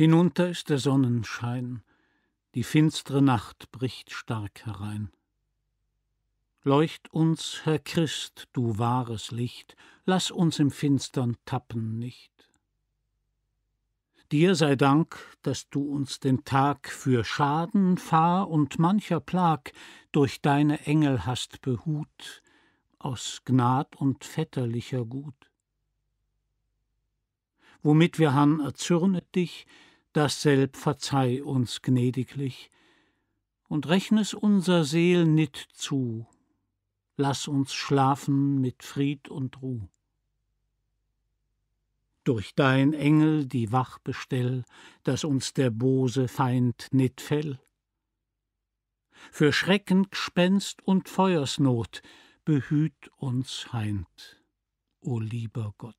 Hinunter ist der Sonnenschein, die finstre Nacht bricht stark herein. Leucht uns, Herr Christ, du wahres Licht, lass uns im Finstern tappen nicht. Dir sei Dank, dass du uns den Tag für Schaden, Fahr und mancher Plag durch deine Engel hast behut, aus Gnad und vetterlicher Gut. Womit wir han erzürnet dich, dasselb verzeih uns gnädiglich und rechne es unser Seel nit zu, lass uns schlafen mit Fried und Ruh. Durch dein Engel die Wach bestell, dass uns der bose Feind nit fell. Für Schrecken, Gespenst und Feuersnot behüt uns Heind, o lieber Gott.